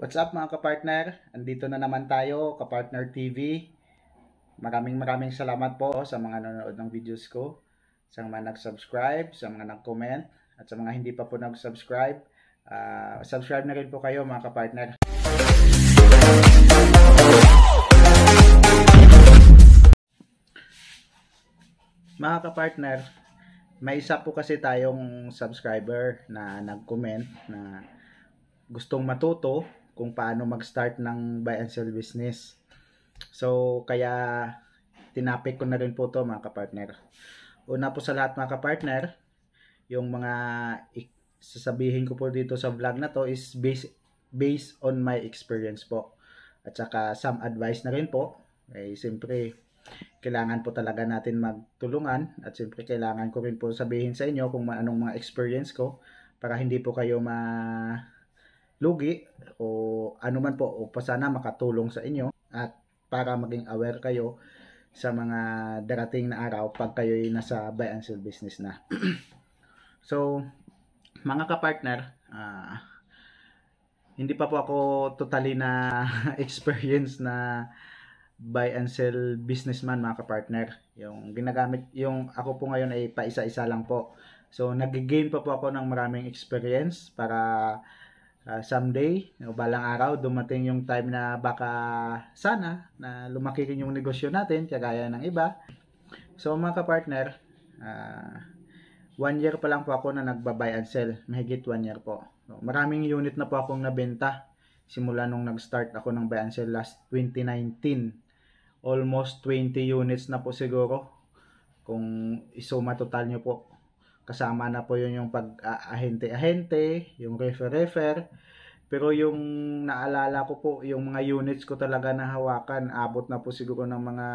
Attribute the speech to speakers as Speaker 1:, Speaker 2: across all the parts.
Speaker 1: What's up mga kapartner? Andito na naman tayo, Kapartner TV. Maraming maraming salamat po sa mga nanonood ng videos ko, sa mga nag-subscribe, sa mga nag-comment, at sa mga hindi pa po nag-subscribe. Uh, subscribe na rin po kayo mga kapartner. Mga kapartner, may isa po kasi tayong subscriber na nag-comment na gustong matuto kung paano mag-start ng buy and sell business. So, kaya tinapik ko na rin po to mga kapartner. Una po sa lahat mga kapartner, yung mga sasabihin ko po dito sa vlog na to is based, based on my experience po. At saka some advice na rin po. Eh, siyempre, kailangan po talaga natin magtulungan at siyempre kailangan ko rin po sabihin sa inyo kung anong mga experience ko para hindi po kayo ma lugi o anuman po o pa sana makatulong sa inyo at para maging aware kayo sa mga darating na araw pag kayo ay nasa buy and sell business na. so, mga kapartner, uh, hindi pa po ako totally na experience na buy and sell businessman mga kapartner. Yung ginagamit, yung ako po ngayon ay paisa-isa lang po. So, nag-gain pa po ako ng maraming experience para uh, someday, o balang araw, dumating yung time na baka sana na lumaki rin yung negosyo natin, kagaya ng iba. So mga kapartner, uh, one year pa lang po ako na nagba and sell. Mahigit one year po. So, maraming unit na po akong nabenta simula nung nag-start ako ng buy and sell last 2019. Almost 20 units na po siguro. Kung isuma total nyo po Kasama na po yun yung pag-ahente-ahente, yung refer-refer. Pero yung naalala ko po, yung mga units ko talaga na hawakan, abot na po siguro ng mga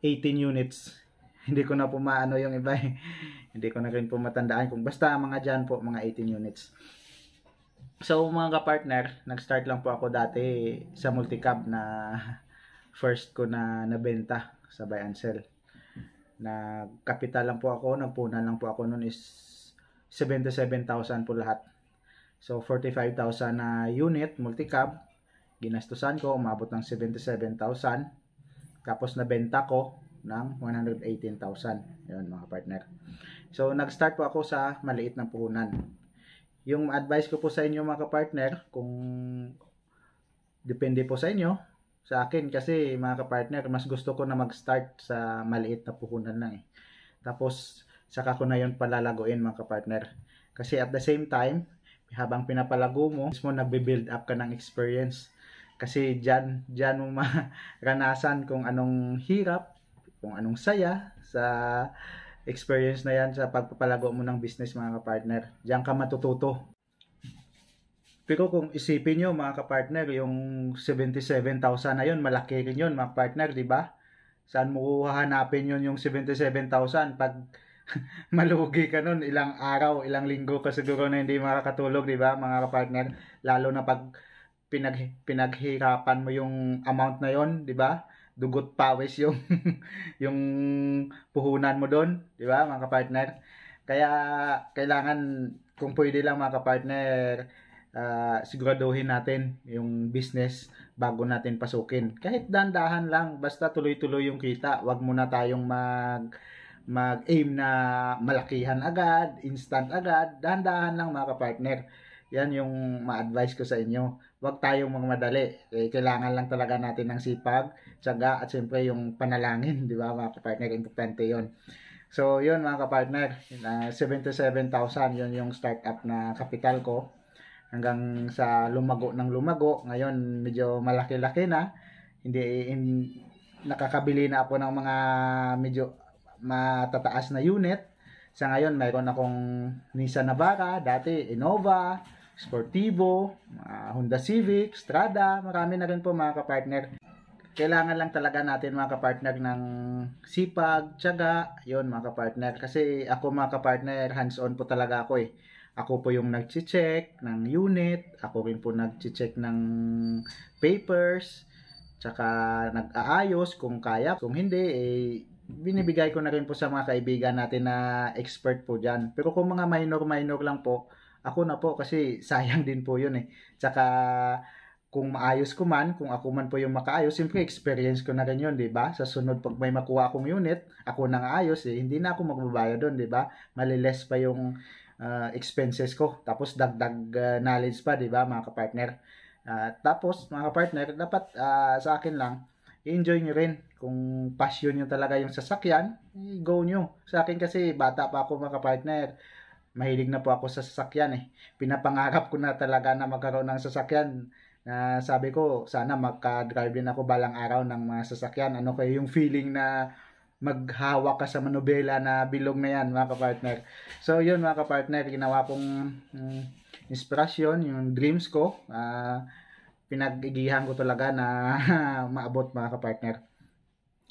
Speaker 1: 18 units. Hindi ko na po maano yung iba. Eh. Hindi ko na rin po matandaan kung basta mga dyan po, mga 18 units. So mga kapartner, nag-start lang po ako dati sa multicab na first ko na nabenta sa buy and sell na kapital lang po ako, nagpunan lang po ako noon is 77,000 po lahat. So 45,000 na unit, multicab, ginastusan ko, umabot ng 77,000. Tapos nabenta ko ng 118,000. Yun mga partner. So nag-start po ako sa maliit na puhunan. Yung advice ko po sa inyo mga partner, kung depende po sa inyo, sa akin kasi mga kapartner, mas gusto ko na mag-start sa maliit na puhunan lang eh. Tapos saka ko na yon palalaguin mga kapartner. Kasi at the same time, habang pinapalago mo, mismo nagbe-build up ka ng experience. Kasi diyan diyan mo maranasan kung anong hirap, kung anong saya sa experience na yan sa pagpapalago mo ng business mga kapartner. Diyan ka matututo pero kung isipin nyo mga kapartner, yung 77,000 na yun, malaki rin yun mga partner, di ba? Saan mo hahanapin yun yung 77,000 pag malugi ka nun, ilang araw, ilang linggo ka siguro na hindi makakatulog, di ba mga kapartner? Lalo na pag pinag, pinaghirapan mo yung amount na yon, di ba? Dugot pawis yung, yung puhunan mo doon, di ba mga kapartner? Kaya kailangan kung pwede lang mga kapartner, uh, siguraduhin natin yung business bago natin pasukin. Kahit dandahan lang, basta tuloy-tuloy yung kita. Huwag muna tayong mag mag-aim na malakihan agad, instant agad, dahan lang mga kapartner. Yan yung ma-advise ko sa inyo. Huwag tayong magmadali. Eh, kailangan lang talaga natin ng sipag, tsaga, at siyempre yung panalangin, di ba mga kapartner? Importante yon So, yun mga kapartner, uh, ah, 77,000 yun yung startup na kapital ko hanggang sa lumago ng lumago. Ngayon medyo malaki-laki na. Hindi in, nakakabili na ako ng mga medyo matataas na unit. Sa ngayon mayroon akong Nissan Navara, dati Innova, Sportivo, uh, Honda Civic, Strada, marami na rin po mga kapartner. Kailangan lang talaga natin mga kapartner ng sipag, tiyaga, yon mga kapartner. Kasi ako mga kapartner, hands-on po talaga ako eh ako po yung nag-check ng unit, ako rin po nag-check ng papers, tsaka nag-aayos kung kaya. Kung hindi, eh, binibigay ko na rin po sa mga kaibigan natin na expert po dyan. Pero kung mga minor-minor lang po, ako na po kasi sayang din po yun eh. Tsaka kung maayos ko man, kung ako man po yung makaayos, siyempre experience ko na rin yun, di ba? Sa sunod, pag may makuha akong unit, ako nang ayos eh, hindi na ako magbabayad doon, di ba? Maliles pa yung uh, expenses ko. Tapos dagdag uh, knowledge pa, 'di ba, mga kapartner? Uh, tapos mga kapartner, dapat uh, sa akin lang enjoy nyo rin. Kung passion nyo talaga yung sasakyan, eh, go nyo. Sa akin kasi, bata pa ako mga kapartner. Mahilig na po ako sa sasakyan eh. Pinapangarap ko na talaga na magkaroon ng sasakyan. Na uh, sabi ko, sana magka-drive din ako balang araw ng mga sasakyan. Ano kayo yung feeling na maghawak ka sa manobela na bilog na yan mga kapartner. So yun mga kapartner, ginawa kong um, inspirasyon, yung dreams ko. Uh, pinagigihan ko talaga na maabot mga kapartner.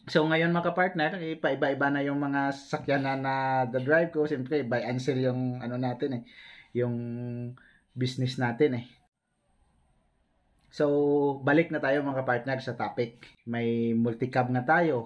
Speaker 1: So ngayon mga kapartner, ipaiba-iba iba na yung mga sasakyan na, na the drive ko. Siyempre, by and yung ano natin eh, yung business natin eh. So, balik na tayo mga kapartner sa topic. May multicab na tayo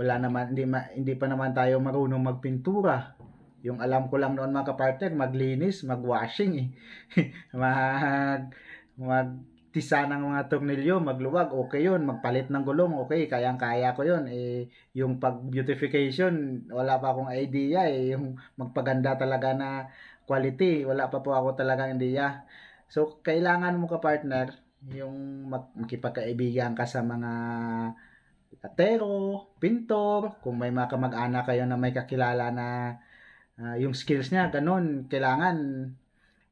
Speaker 1: wala naman hindi ma, hindi pa naman tayo marunong magpintura. Yung alam ko lang noon mga kapartner, maglinis, magwashing eh. mag magtisa ng mga tornilyo, magluwag, okay 'yun, magpalit ng gulong, okay, kayang-kaya ko 'yun. Eh yung pag beautification, wala pa akong idea eh, yung magpaganda talaga na quality, wala pa po ako talaga idea. So kailangan mo ka partner yung makipagkaibigan ka sa mga tatero, pintor, kung may mga kamag-anak kayo na may kakilala na uh, yung skills niya, ganun, kailangan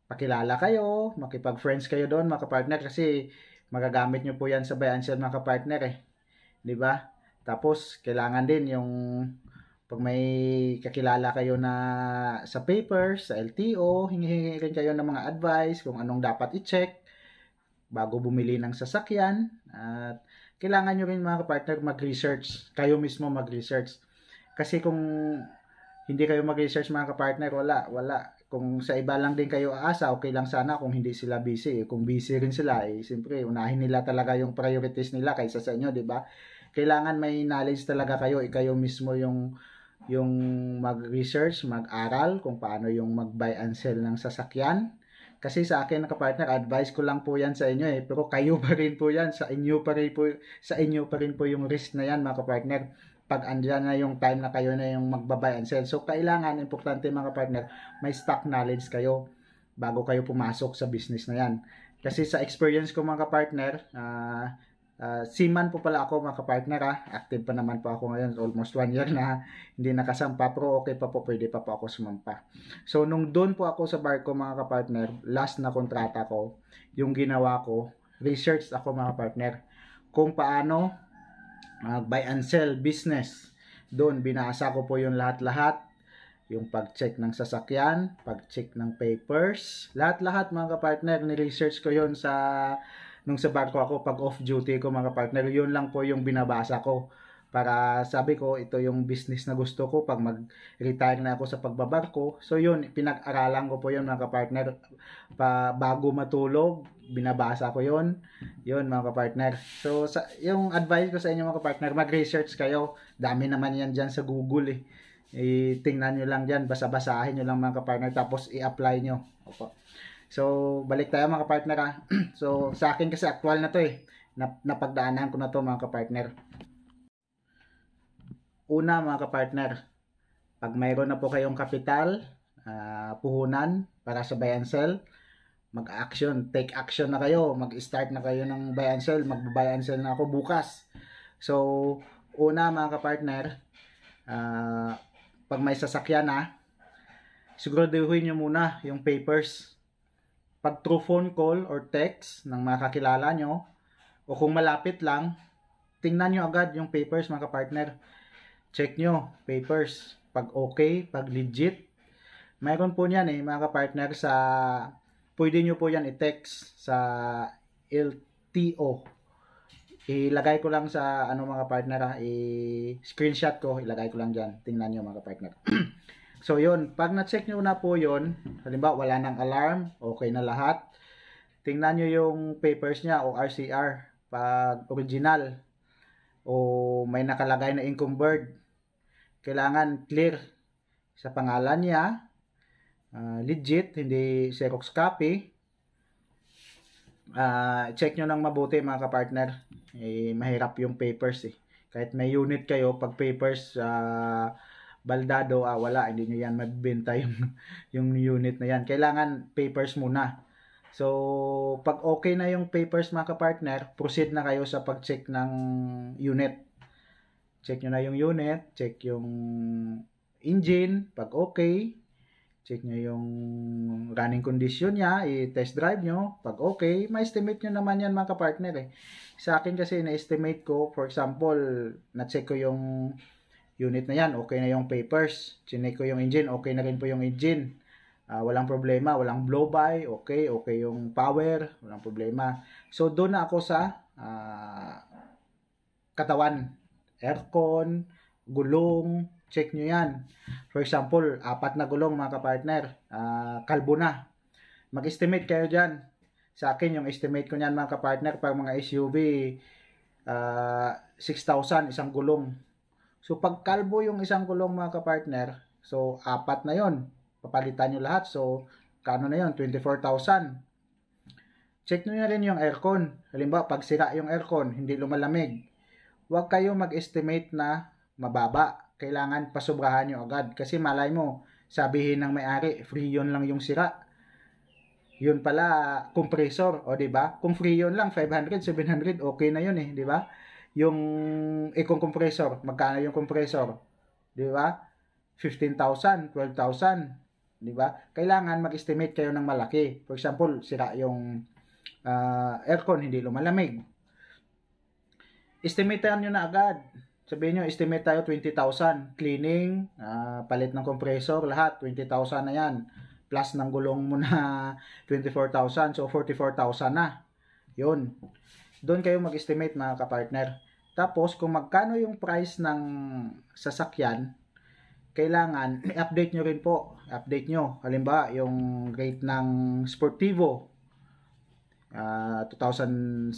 Speaker 1: pakilala kayo, makipag-friends kayo doon, mga kapartner, kasi magagamit nyo po yan sa buy and sell, mga kapartner, eh. ba? Diba? Tapos, kailangan din yung pag may kakilala kayo na sa papers, sa LTO, hingi-hingi rin kayo ng mga advice kung anong dapat i-check bago bumili ng sasakyan at kailangan nyo rin mga kapartner mag-research. Kayo mismo mag-research. Kasi kung hindi kayo mag-research mga kapartner, wala, wala. Kung sa iba lang din kayo aasa, okay lang sana kung hindi sila busy. Kung busy rin sila, eh, siyempre, unahin nila talaga yung priorities nila kaysa sa inyo, di ba? Kailangan may knowledge talaga kayo. Ikayo eh, mismo yung yung mag-research, mag-aral kung paano yung mag-buy and sell ng sasakyan, kasi sa akin na partner advice ko lang po yan sa inyo eh. Pero kayo pa rin po yan. Sa inyo pa rin po, sa inyo pa rin po yung risk na yan mga partner Pag andyan na yung time na kayo na yung magbabuy and sell. So kailangan, importante mga partner may stock knowledge kayo bago kayo pumasok sa business na yan. Kasi sa experience ko mga partner uh, ah, Uh, seaman po pala ako mga kapartner ha. Ah. Active pa naman po ako ngayon. Almost one year na hindi nakasampa. Pero okay pa po. Pwede pa po ako sumampa. So nung doon po ako sa barko mga kapartner. Last na kontrata ko. Yung ginawa ko. Research ako mga partner. Kung paano uh, buy and sell business. Doon binasa ko po yung lahat-lahat. Yung pag-check ng sasakyan. Pag-check ng papers. Lahat-lahat mga kapartner. Ni-research ko yon sa nung sa bangko ako pag off duty ko mga partner yun lang po yung binabasa ko para sabi ko ito yung business na gusto ko pag mag-retire na ako sa pagbabarko so yun pinag-aralan ko po yun mga partner pa bago matulog binabasa ko yun yun mga partner so sa, yung advice ko sa inyo mga partner mag-research kayo dami naman yan dyan sa google eh i eh, tingnan nyo lang dyan basa-basahin nyo lang mga partner tapos i-apply nyo Opo. So, balik tayo mga kapartner ha. Ah. so, sa akin kasi actual na to eh. Nap napagdaanan ko na to mga kapartner. Una mga kapartner, pag mayroon na po kayong kapital, uh, puhunan para sa buy and sell, mag-action, take action na kayo, mag-start na kayo ng buy and sell, mag-buy and sell na ako bukas. So, una mga kapartner, uh, pag may sasakyan na, siguraduhin nyo muna yung papers pag through phone call or text ng mga kakilala nyo, o kung malapit lang, tingnan nyo agad yung papers mga partner Check nyo, papers. Pag okay, pag legit. Mayroon po niyan eh mga partner sa, pwede nyo po yan i-text sa LTO. Ilagay ko lang sa ano mga partner, ah, i-screenshot ko, ilagay ko lang dyan. Tingnan nyo mga partner. So yun, pag na-check nyo na po yun, halimbawa wala nang alarm, okay na lahat. Tingnan nyo yung papers niya o RCR, pag original o may nakalagay na income kailangan clear sa pangalan niya, uh, legit, hindi Xerox copy. Uh, check nyo ng mabuti mga kapartner, eh, mahirap yung papers eh. Kahit may unit kayo, pag papers, uh, baldado, ah, wala, hindi nyo yan magbenta yung, yung unit na yan. Kailangan papers muna. So, pag okay na yung papers mga partner proceed na kayo sa pag-check ng unit. Check niyo na yung unit, check yung engine, pag okay, check niyo yung running condition niya, i-test drive niyo pag okay, ma-estimate niyo naman yan mga partner eh. Sa akin kasi, na-estimate ko, for example, na-check ko yung unit na yan, okay na yung papers. Chinek ko yung engine, okay na rin po yung engine. Uh, walang problema, walang blow-by, okay, okay yung power, walang problema. So, doon na ako sa uh, katawan. Aircon, gulong, check nyo yan. For example, apat na gulong mga kapartner, uh, kalbo na. Mag-estimate kayo dyan. Sa akin, yung estimate ko nyan mga kapartner, pag mga SUV, uh, 6,000 isang gulong So pag kalbo yung isang kulong mga kapartner, so apat na yon Papalitan nyo lahat. So kano na yon 24,000. Check nyo na rin yung aircon. Halimbawa, pag sira yung aircon, hindi lumalamig. Huwag kayo mag-estimate na mababa. Kailangan pasubrahan nyo agad. Kasi malay mo, sabihin ng may-ari, free yon lang yung sira. Yun pala, compressor. O, ba diba? Kung free yon lang, 500, 700, okay na yun eh, ba diba? yung ikong compressor, magkano yung compressor? 'Di ba? 15,000, 12,000, 'di ba? Kailangan mag-estimate kayo ng malaki. For example, sira yung uh, aircon hindi lumalamig. Estimatean niyo na agad. Sabihin niyo, estimate tayo 20,000 cleaning, uh, palit ng compressor, lahat 20,000 na 'yan. Plus ng gulong mo na 24,000, so 44,000 na. 'Yun. Doon kayo mag-estimate mga kapartner. Tapos, kung magkano yung price ng sasakyan, kailangan i-update nyo rin po. Update nyo. Halimbawa, yung rate ng Sportivo, uh, 2007,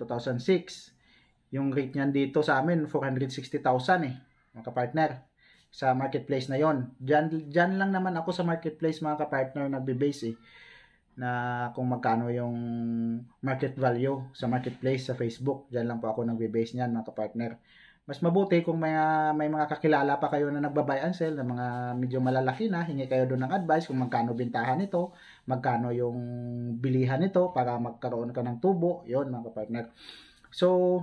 Speaker 1: 2006. Yung rate niyan dito sa amin, 460,000 eh, mga kapartner, sa marketplace na yon. Diyan, diyan lang naman ako sa marketplace, mga kapartner, nagbe-base eh na kung magkano yung market value sa marketplace sa Facebook. Diyan lang po ako nagbe-base niyan mga partner. Mas mabuti kung may, ah, may mga kakilala pa kayo na nagba and sell ng mga medyo malalaki na, hingi kayo doon ng advice kung magkano bintahan nito, magkano yung bilihan nito para magkaroon ka ng tubo. yon mga partner. So,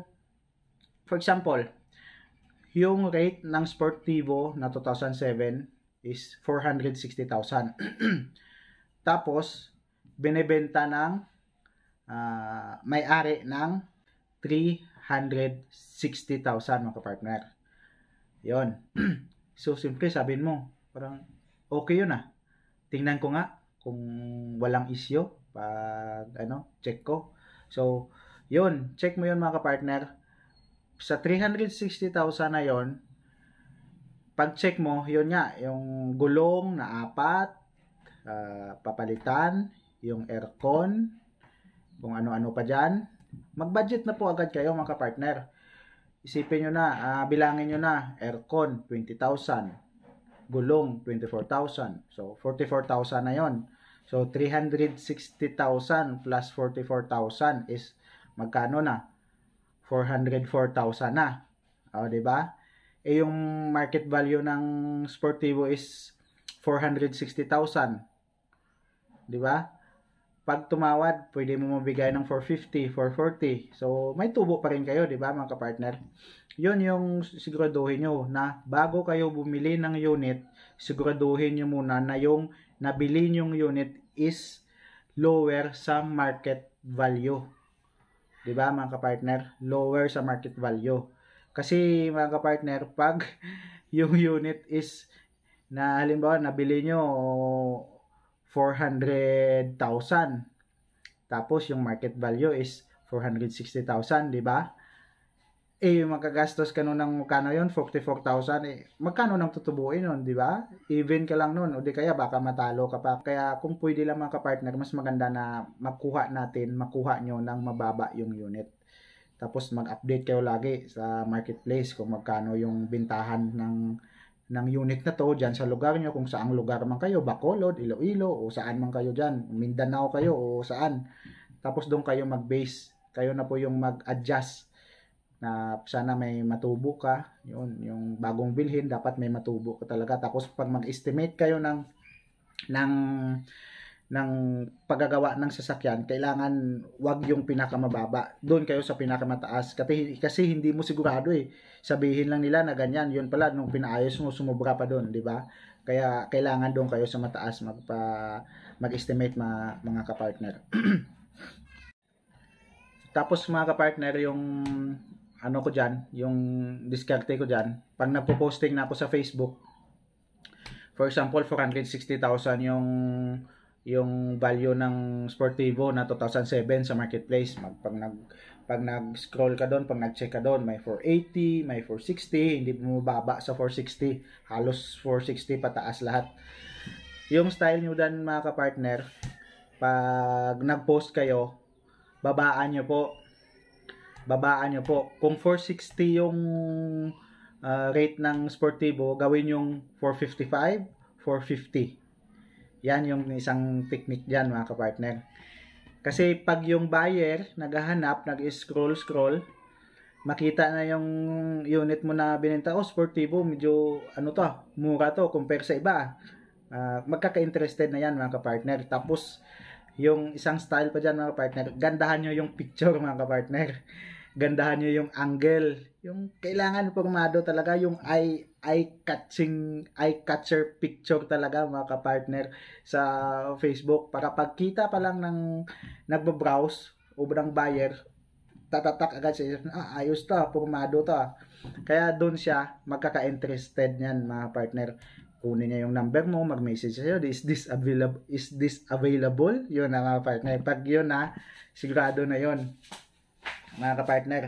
Speaker 1: for example, yung rate ng Sportivo na 2007 is 460,000. Tapos, binebenta ng uh, may-ari ng 360,000 mga partner. Yon. so, simple sabihin mo, parang okay yun ah. Tingnan ko nga kung walang isyo pag ano, check ko. So, yun, check mo yun mga partner. Sa 360,000 na 'yon, pag check mo, yun nga, yung gulong na apat, uh, papalitan, yung aircon, kung ano-ano pa dyan. Mag-budget na po agad kayo mga kapartner. Isipin nyo na, uh, bilangin nyo na, aircon 20,000, gulong 24,000. So 44,000 na yon. So 360,000 plus 44,000 is magkano na? 404,000 na. O, ba? Diba? Eh, yung market value ng Sportivo is 460,000. Di ba? pag tumawad, pwede mo mabigay ng 450, 440. So, may tubo pa rin kayo, di ba mga kapartner? Yun yung siguraduhin nyo na bago kayo bumili ng unit, siguraduhin nyo muna na yung nabili nyong unit is lower sa market value. Di ba mga kapartner? Lower sa market value. Kasi mga kapartner, pag yung unit is na halimbawa nabili nyo 400,000. Tapos yung market value is 460,000, di ba? Eh, yung magagastos ka nun ng magkano yun? 44,000. Eh, magkano nang tutubuin nun, di ba? Even ka lang nun. O di kaya baka matalo ka pa. Kaya kung pwede lang mga kapartner, mas maganda na makuha natin, makuha nyo ng mababa yung unit. Tapos mag-update kayo lagi sa marketplace kung magkano yung bintahan ng ng unit na to dyan sa lugar nyo kung saang lugar man kayo Bacolod, Iloilo o saan man kayo dyan Mindanao kayo o saan tapos doon kayo mag-base kayo na po yung mag-adjust na sana may matubo ka yun, yung bagong bilhin dapat may matubo ka talaga tapos pag mag-estimate kayo ng ng ng paggagawa ng sasakyan, kailangan wag yung pinakamababa. Doon kayo sa pinakamataas. Kasi, kasi hindi mo sigurado eh. Sabihin lang nila na ganyan. Yun pala, nung pinaayos mo, sumubra pa doon, di ba? Kaya kailangan doon kayo sa mataas magpa, mag-estimate ma, mga kapartner. Tapos mga kapartner, yung ano ko diyan, yung diskarte ko diyan, pag napoposting na ako sa Facebook, for example, 460,000 yung yung value ng Sportivo na 2007 sa marketplace mag, pag nag pag nag-scroll ka doon, pag nag-check ka doon, may 480, may 460, hindi mo sa 460, halos 460 pataas lahat. Yung style nyo dan mga kapartner, pag nag-post kayo, babaan nyo po. Babaan nyo po. Kung 460 yung uh, rate ng Sportivo, gawin yung 455, 450 yan yung isang technique dyan mga kapartner. Kasi pag yung buyer naghahanap, nag-scroll-scroll, makita na yung unit mo na binenta, oh, Sportivo, medyo ano to, mura to compare sa iba. Uh, magkaka-interested na yan mga kapartner. Tapos, yung isang style pa dyan mga partner, gandahan nyo yung picture mga kapartner. partner gandahan nyo yung angle. Yung kailangan pagmado talaga, yung eye, eye catching, eye catcher picture talaga mga kapartner sa Facebook. Para pagkita pa lang ng nagbabrowse o ng buyer, tatatak agad siya, ah, ayos to, purmado to. Ah. Kaya doon siya magkaka-interested niyan mga partner. Kunin niya yung number mo, mag-message sa'yo, is this available? Is this available? Yun na mga partner. Pag yun na, sigurado na yun mga kapartner.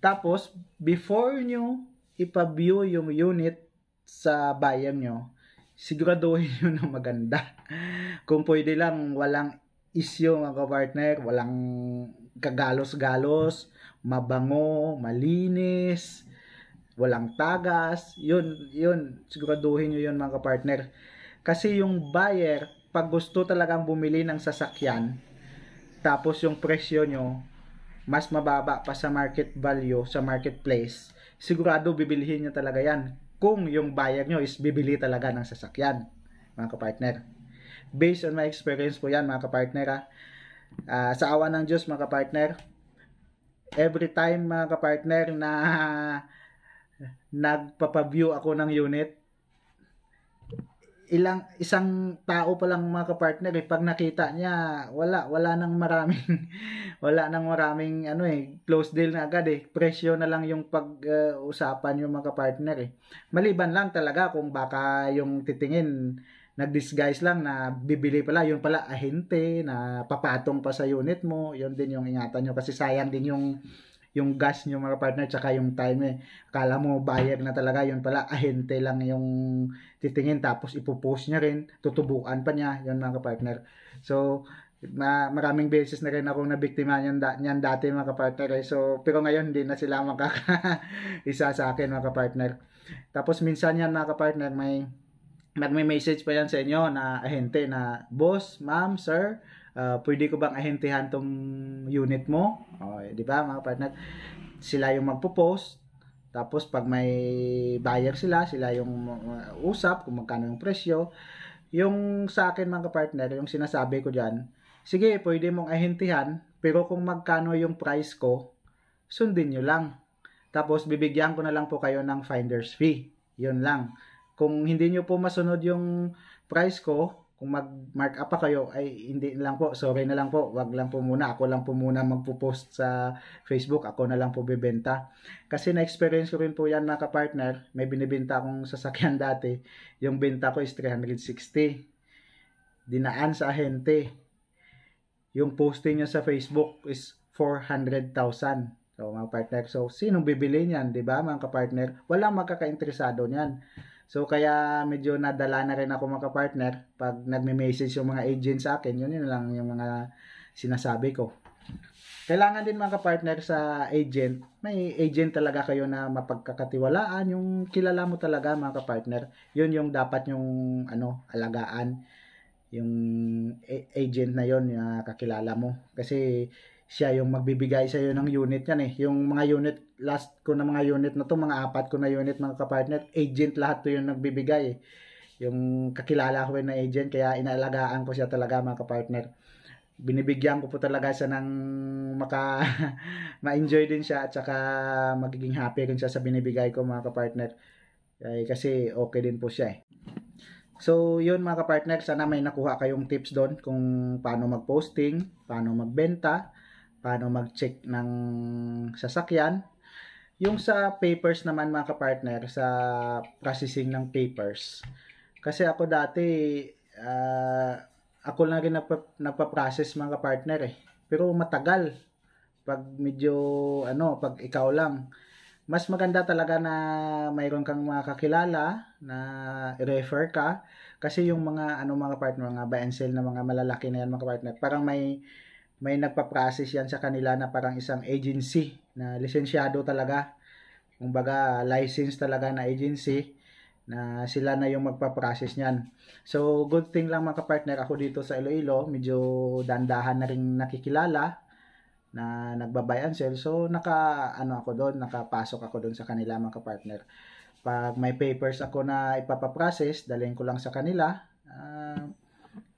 Speaker 1: Tapos, before nyo ipa-view yung unit sa bayan nyo, siguraduhin nyo na maganda. Kung pwede lang, walang isyo mga kapartner, walang kagalos-galos, mabango, malinis, walang tagas, yun, yun, siguraduhin nyo yun mga kapartner. Kasi yung buyer, pag gusto talagang bumili ng sasakyan, tapos yung presyo nyo, mas mababa pa sa market value sa marketplace, sigurado bibilihin niya talaga yan kung yung buyer nyo is bibili talaga ng sasakyan, mga kapartner. Based on my experience po yan, mga kapartner. Ha? Uh, sa awa ng Diyos, mga kapartner, every time, mga kapartner, na nagpapaview ako ng unit, ilang isang tao pa lang mga partner eh, pag nakita niya wala wala nang maraming wala nang maraming ano eh close deal na agad eh presyo na lang yung pag-usapan yung mga partner eh maliban lang talaga kung baka yung titingin nag-disguise lang na bibili pala yun pala ahente na papatong pa sa unit mo yun din yung ingatan nyo kasi sayang din yung yung gas nyo mga partner tsaka yung time eh. Akala mo buyer na talaga yun pala ahente lang yung titingin tapos ipopost niya rin tutubukan pa niya yun mga partner so ma maraming beses na rin akong nabiktima niyan, da niyan dati mga partner eh. so pero ngayon hindi na sila makaka isa sa akin mga partner tapos minsan yan mga partner may nagme-message pa yan sa inyo na ahente na boss, ma'am, sir, uh, pwede ko bang ahentehan tong unit mo? Oh, di ba mga partner? Sila yung magpo-post. Tapos pag may buyer sila, sila yung uh, usap kung magkano yung presyo. Yung sa akin mga partner, yung sinasabi ko diyan, sige, pwede mong ahentehan, pero kung magkano yung price ko, sundin niyo lang. Tapos bibigyan ko na lang po kayo ng finder's fee. 'Yon lang. Kung hindi nyo po masunod yung price ko, kung mag-mark up pa kayo, ay hindi lang po, sorry na lang po, wag lang po muna. Ako lang po muna magpo-post sa Facebook, ako na lang po bebenta. Kasi na-experience ko rin po yan mga partner may binibenta akong sasakyan dati. Yung benta ko is 360. Dinaan sa ahente. Yung posting niya sa Facebook is 400,000. So, mga partner, so, sinong bibili niyan, di ba, mga ka-partner, Walang magkaka-interesado niyan. So kaya medyo nadala na rin ako mga kapartner pag nagme-message yung mga agent sa akin, yun yun lang yung mga sinasabi ko. Kailangan din mga kapartner sa agent, may agent talaga kayo na mapagkakatiwalaan, yung kilala mo talaga mga kapartner, yun yung dapat yung ano, alagaan yung agent na yun na kakilala mo kasi siya yung magbibigay sa iyo ng unit yan eh yung mga unit last ko na mga unit na to, mga apat ko na unit mga kapartner, agent lahat to yung nagbibigay. Eh. Yung kakilala ko na agent, kaya inaalagaan ko siya talaga mga kapartner. Binibigyan ko po talaga siya ng maka, ma-enjoy din siya at saka magiging happy rin siya sa binibigay ko mga kapartner. Eh, kasi okay din po siya eh. So, yun mga kapartner, sana may nakuha kayong tips doon kung paano mag-posting, paano magbenta, paano mag-check ng sasakyan, yung sa papers naman mga kapartner, sa processing ng papers, kasi ako dati, uh, ako na rin nagpa, nagpa-process mga kapartner eh. Pero matagal, pag medyo, ano, pag ikaw lang, mas maganda talaga na mayroon kang mga kakilala na refer ka kasi yung mga ano mga partner mga buy and sell na mga malalaki na yan mga partner parang may may nagpa-process yan sa kanila na parang isang agency na lisensyado talaga. Kumbaga, license talaga na agency na sila na yung magpa-process niyan. So, good thing lang mga partner ako dito sa Iloilo, medyo dandahan na rin nakikilala na nagba-buy and sell. So, naka, ano ako doon, nakapasok ako doon sa kanila mga partner Pag may papers ako na ipapa-process, dalhin ko lang sa kanila. Uh,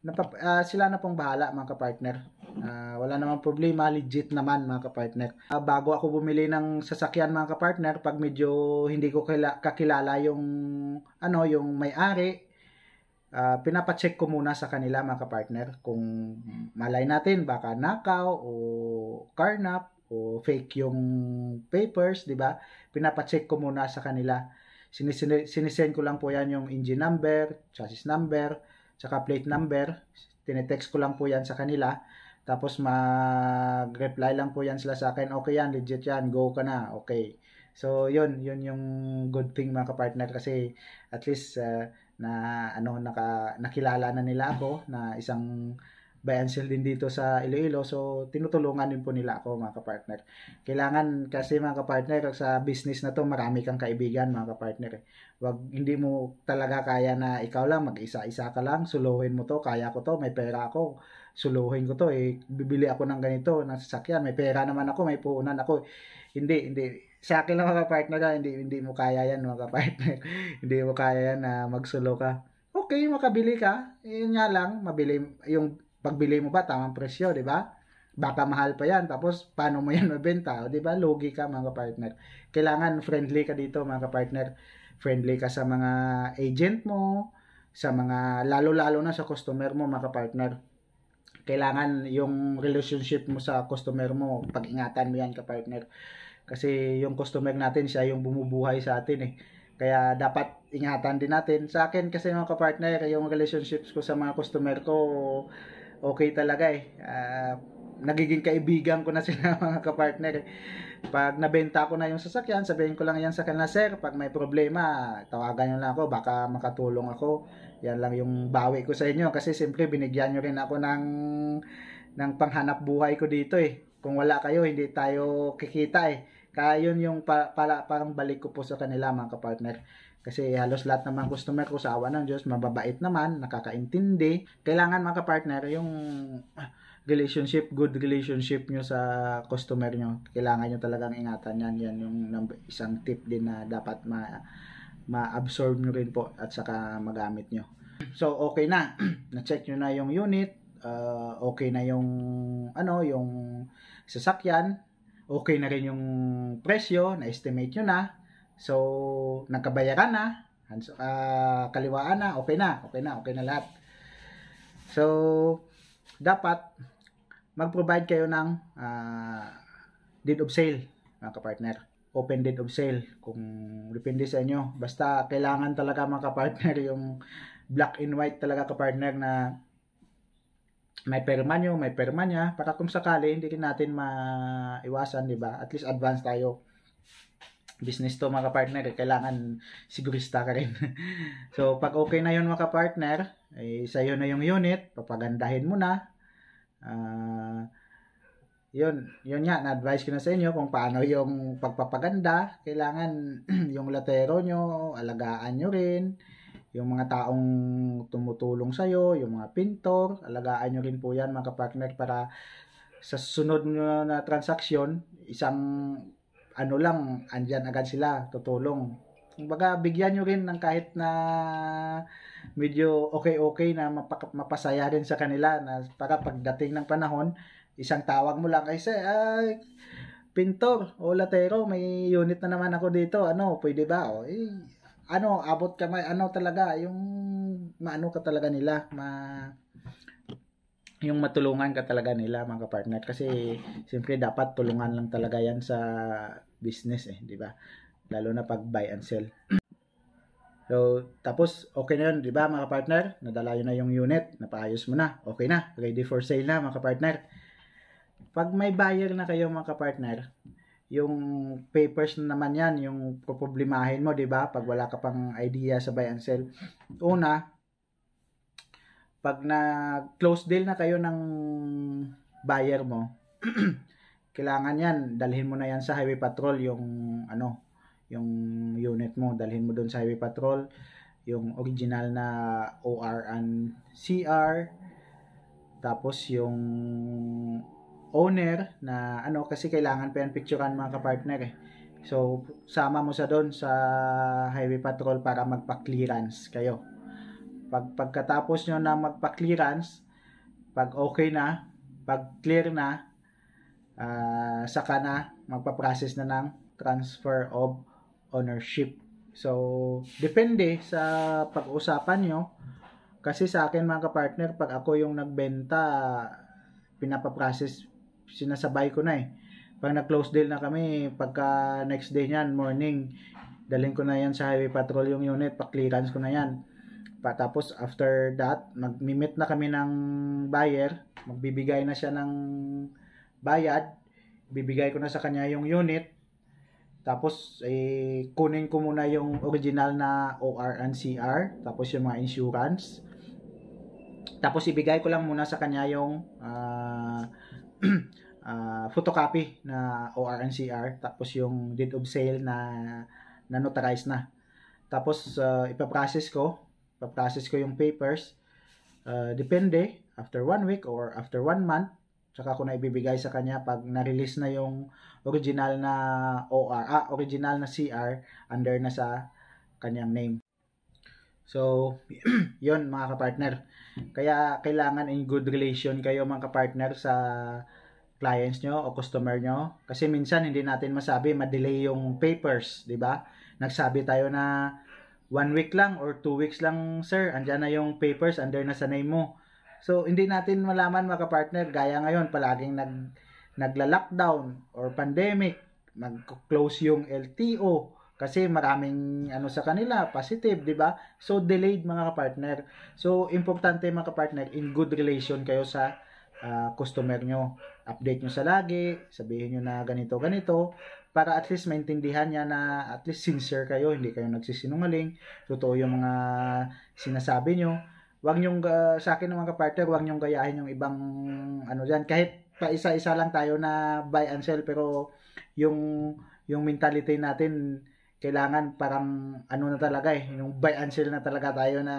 Speaker 1: napap, uh, sila na pong bahala mga kapartner. Uh, wala namang problema, legit naman mga kapartner. Uh, bago ako bumili ng sasakyan mga kapartner, pag medyo hindi ko kakilala yung, ano, yung may-ari, uh, pinapacheck ko muna sa kanila mga kapartner kung malay natin baka nakaw o carnap o fake yung papers, di ba? Pinapacheck ko muna sa kanila. Sinisend ko lang po yan yung engine number, chassis number, tsaka plate number. Tinetext ko lang po yan sa kanila. Tapos mag-reply lang po yan sila sa akin. Okay yan, legit yan, go ka na. Okay. So, yun, yun yung good thing mga kapartner kasi at least uh, na ano naka nakilala na nila ako na isang buy and din dito sa Iloilo. So, tinutulungan din po nila ako mga kapartner. Kailangan kasi mga kapartner, sa business na to, marami kang kaibigan mga kapartner. Eh. Wag, hindi mo talaga kaya na ikaw lang, mag-isa-isa ka lang, suluhin mo to, kaya ko to, may pera ako, suluhin ko to, eh, bibili ako ng ganito, ng sasakyan, may pera naman ako, may puunan ako. Hindi, hindi, sa akin lang mga partner ka, ah, hindi, hindi mo kaya yan mga partner. hindi mo kaya yan na magsulo ka. Okay, makabili ka. Yun nga lang, mabili yung pagbili mo ba tamang presyo, 'di ba? Baka mahal pa 'yan tapos paano mo 'yan mabenta, 'di ba? Logi ka mga partner. Kailangan friendly ka dito mga partner. Friendly ka sa mga agent mo, sa mga lalo-lalo na sa customer mo mga partner. Kailangan yung relationship mo sa customer mo, pag-ingatan mo 'yan ka-partner. Kasi yung customer natin siya yung bumubuhay sa atin eh. Kaya dapat ingatan din natin. Sa akin kasi mga kapartner, yung relationships ko sa mga customer ko, okay talaga eh. Uh, nagiging kaibigan ko na sila mga kapartner. Eh. Pag nabenta ko na yung sasakyan, sabihin ko lang yan sa kanila, sir, pag may problema, tawagan nyo lang ako, baka makatulong ako. Yan lang yung bawi ko sa inyo. Kasi siyempre, binigyan nyo rin ako ng, ng panghanap buhay ko dito eh. Kung wala kayo, hindi tayo kikita eh. Kaya yun yung pa, para, parang balik ko po sa kanila mga kapartner. Kasi halos lahat ng customer ko sa awa ng Diyos, mababait naman, nakakaintindi. Kailangan mga partner yung ah, relationship, good relationship nyo sa customer nyo. Kailangan nyo talagang ingatan yan. Yan yung isang tip din na dapat ma ma-absorb nyo rin po at saka magamit nyo. So, okay na. Na-check nyo na yung unit. Uh, okay na yung ano, yung sasakyan. Okay na rin yung presyo. Na-estimate nyo na So, nagkabayaran na, uh, kaliwaan na, okay na, okay na, okay na lahat. So, dapat mag-provide kayo ng uh, deed of sale, mga kapartner. Open deed of sale, kung depende sa inyo. Basta, kailangan talaga mga kapartner yung black and white talaga kapartner na may perma nyo, may perma niya, para kung sakali, hindi natin maiwasan, di ba? At least advance tayo business to mga partner eh, kailangan sigurista ka rin. so, pag okay na yun mga partner eh, sa'yo na yung unit, papagandahin mo na. Uh, yun, yun nga, na-advise ko na sa inyo kung paano yung pagpapaganda. Kailangan yung latero nyo, alagaan nyo rin. Yung mga taong tumutulong sa'yo, yung mga pintor, alagaan nyo rin po yan mga partner para sa sunod nyo na transaksyon, isang ano lang, andyan agad sila, tutulong. Kumbaga, bigyan nyo rin ng kahit na medyo okay-okay na mapaka- mapasaya rin sa kanila na para pagdating ng panahon, isang tawag mo lang kasi ay, pintor o latero, may unit na naman ako dito. Ano, pwede ba? O, eh, ano, abot ka kamay, ano talaga, yung maano ka talaga nila, ma yung matulungan ka talaga nila mga partner kasi siyempre dapat tulungan lang talaga yan sa business eh, di ba? Lalo na pag buy and sell. So, tapos okay na yun, di ba mga partner? Nadala yun na yung unit, napaayos mo na, okay na, ready for sale na mga partner. Pag may buyer na kayo mga partner, yung papers na naman yan, yung problemahin mo, di ba? Pag wala ka pang idea sa buy and sell. Una, pag na close deal na kayo ng buyer mo, kailangan yan, dalhin mo na yan sa highway patrol yung ano, yung unit mo, dalhin mo doon sa highway patrol yung original na OR and CR tapos yung owner na ano kasi kailangan pa yan picturean mga kapartner eh. So sama mo sa doon sa highway patrol para magpa-clearance kayo. Pag, pagkatapos nyo na magpa-clearance, pag okay na, pag clear na, uh, saka na magpa-process na ng transfer of ownership. So, depende sa pag-usapan nyo. Kasi sa akin mga kapartner, pag ako yung nagbenta, pinapa-process sinasabay ko na eh. Pag nag-close deal na kami, pagka next day niyan, morning, dalhin ko na yan sa highway patrol yung unit, pa-clearance ko na yan tapos after that, mag-meet na kami ng buyer, magbibigay na siya ng bayad, bibigay ko na sa kanya yung unit, tapos eh, kunin ko muna yung original na OR and CR, tapos yung mga insurance, tapos ibigay ko lang muna sa kanya yung uh, uh, photocopy na OR and CR, tapos yung deed of sale na na notarize na. Tapos uh, ipaprocess ko paprocess ko yung papers. Uh, depende, after one week or after one month, tsaka ko na ibibigay sa kanya pag na-release na yung original na OR, ah, original na CR under na sa kanyang name. So, yon mga kapartner. Kaya kailangan in good relation kayo mga kapartner sa clients nyo o customer nyo. Kasi minsan hindi natin masabi, ma-delay yung papers, di ba? Nagsabi tayo na one week lang or two weeks lang, sir, Andiyan na yung papers, under na sa name mo. So, hindi natin malaman mga partner gaya ngayon, palaging nag, nagla-lockdown or pandemic, mag-close yung LTO, kasi maraming ano sa kanila positive, 'di ba? So delayed mga kapartner. So importante mga kapartner in good relation kayo sa uh, customer nyo. Update nyo sa lagi, sabihin nyo na ganito ganito para at least maintindihan niya na at least sincere kayo, hindi kayo nagsisinungaling, totoo yung mga sinasabi nyo. Huwag nyong, uh, sa akin ng mga kapartner, huwag nyong gayahin yung ibang ano dyan. Kahit pa isa-isa lang tayo na buy and sell, pero yung, yung mentality natin, kailangan parang ano na talaga eh, yung buy and sell na talaga tayo na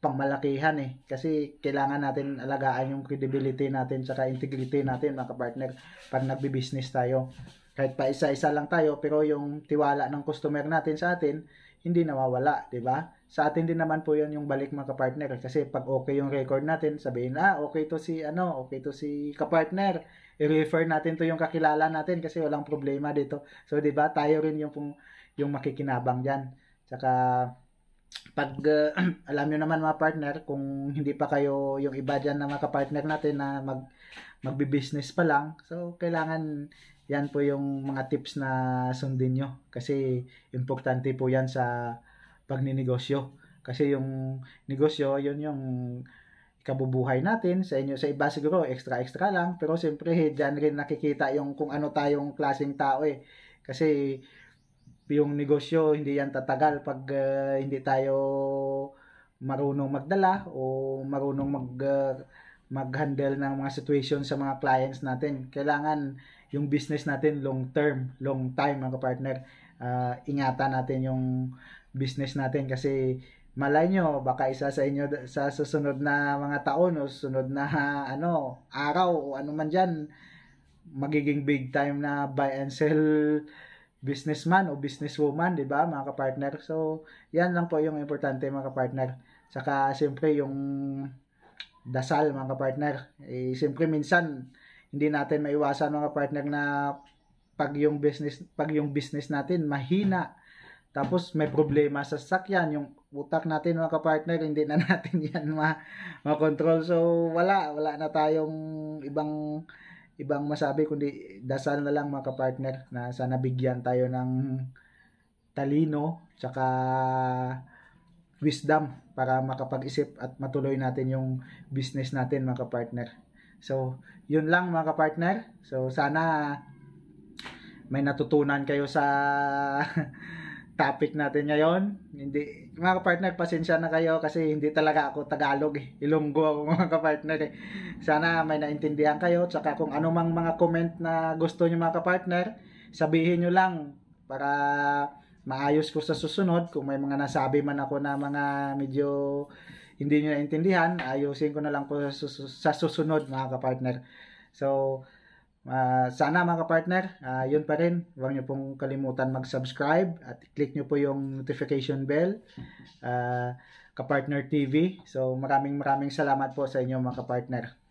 Speaker 1: pangmalakihan eh. Kasi kailangan natin alagaan yung credibility natin, saka integrity natin mga kapartner pag nagbi-business tayo kahit pa isa-isa lang tayo pero yung tiwala ng customer natin sa atin hindi nawawala, 'di ba? Sa atin din naman po 'yon yung balik mga partner kasi pag okay yung record natin, sabihin na ah, okay to si ano, okay to si kapartner. I-refer natin to yung kakilala natin kasi walang problema dito. So 'di ba? Tayo rin yung pong, yung makikinabang diyan. Tsaka pag uh, alam niyo naman mga partner kung hindi pa kayo yung iba diyan na mga partner natin na mag magbi-business pa lang. So kailangan yan po yung mga tips na sundin nyo kasi importante po yan sa pagninegosyo kasi yung negosyo yun yung kabubuhay natin sa inyo sa iba siguro extra extra lang pero siyempre diyan rin nakikita yung kung ano tayong klaseng tao eh kasi yung negosyo hindi yan tatagal pag uh, hindi tayo marunong magdala o marunong mag uh, mag-handle ng mga situation sa mga clients natin. Kailangan yung business natin long term, long time mga partner. Uh, ingatan natin yung business natin kasi malay nyo, baka isa sa inyo sa susunod na mga taon o susunod na ano, araw o ano man dyan, magiging big time na buy and sell businessman o businesswoman, di ba mga kapartner? So, yan lang po yung importante mga kapartner. Saka, siyempre, yung dasal mga kapartner. Eh, siyempre, minsan, hindi natin maiwasan mga partner na pag yung business pag yung business natin mahina tapos may problema sa sakyan yung utak natin mga kapartner hindi na natin yan ma makontrol so wala wala na tayong ibang ibang masabi kundi dasal na lang mga kapartner na sana bigyan tayo ng talino tsaka wisdom para makapag-isip at matuloy natin yung business natin mga kapartner So, yun lang mga kapartner. So, sana may natutunan kayo sa topic natin ngayon. Hindi, mga kapartner, pasensya na kayo kasi hindi talaga ako Tagalog eh. Ilonggo ako mga kapartner eh. Sana may naintindihan kayo. Tsaka kung anumang mga comment na gusto nyo mga kapartner, sabihin nyo lang para maayos ko sa susunod kung may mga nasabi man ako na mga medyo hindi nyo naintindihan, ayusin ko na lang po sa susunod mga kapartner. So, uh, sana mga kapartner, uh, yun pa rin. Huwag nyo pong kalimutan mag-subscribe at click nyo po yung notification bell. Uh, kapartner TV. So, maraming maraming salamat po sa inyo mga kapartner.